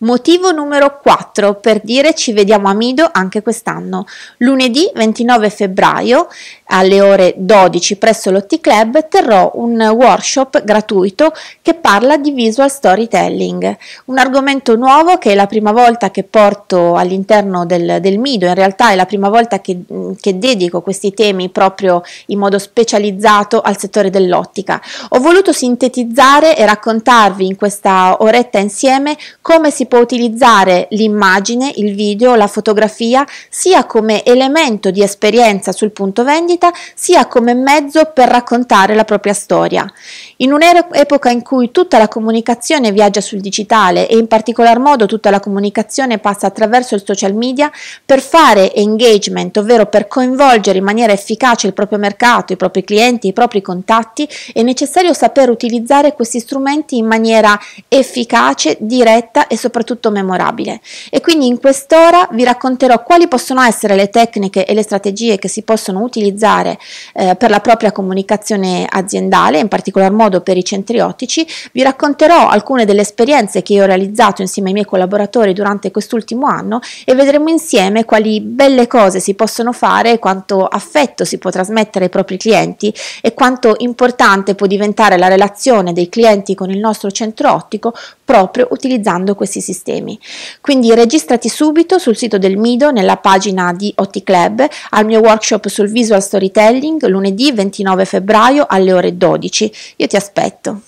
Motivo numero 4 per dire ci vediamo a Mido anche quest'anno. Lunedì 29 febbraio alle ore 12 presso l'Otti Club terrò un workshop gratuito che parla di visual storytelling, un argomento nuovo che è la prima volta che porto all'interno del, del Mido, in realtà è la prima volta che, che dedico questi temi proprio in modo specializzato al settore dell'ottica. Ho voluto sintetizzare e raccontarvi in questa oretta insieme come si può utilizzare l'immagine, il video, la fotografia sia come elemento di esperienza sul punto vendita sia come mezzo per raccontare la propria storia. In un'epoca in cui tutta la comunicazione viaggia sul digitale e in particolar modo tutta la comunicazione passa attraverso il social media, per fare engagement, ovvero per coinvolgere in maniera efficace il proprio mercato, i propri clienti, i propri contatti, è necessario saper utilizzare questi strumenti in maniera efficace, diretta e soprattutto soprattutto memorabile. E quindi in quest'ora vi racconterò quali possono essere le tecniche e le strategie che si possono utilizzare eh, per la propria comunicazione aziendale, in particolar modo per i centri ottici. Vi racconterò alcune delle esperienze che ho realizzato insieme ai miei collaboratori durante quest'ultimo anno e vedremo insieme quali belle cose si possono fare, quanto affetto si può trasmettere ai propri clienti e quanto importante può diventare la relazione dei clienti con il nostro centro ottico proprio utilizzando questi sistemi. Quindi registrati subito sul sito del Mido nella pagina di OT Club al mio workshop sul visual storytelling lunedì 29 febbraio alle ore 12. Io ti aspetto.